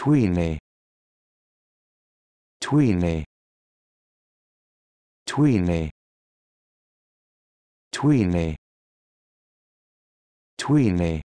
Tweeny. Tweeny. Tweeny. Tweeny. Tweeny.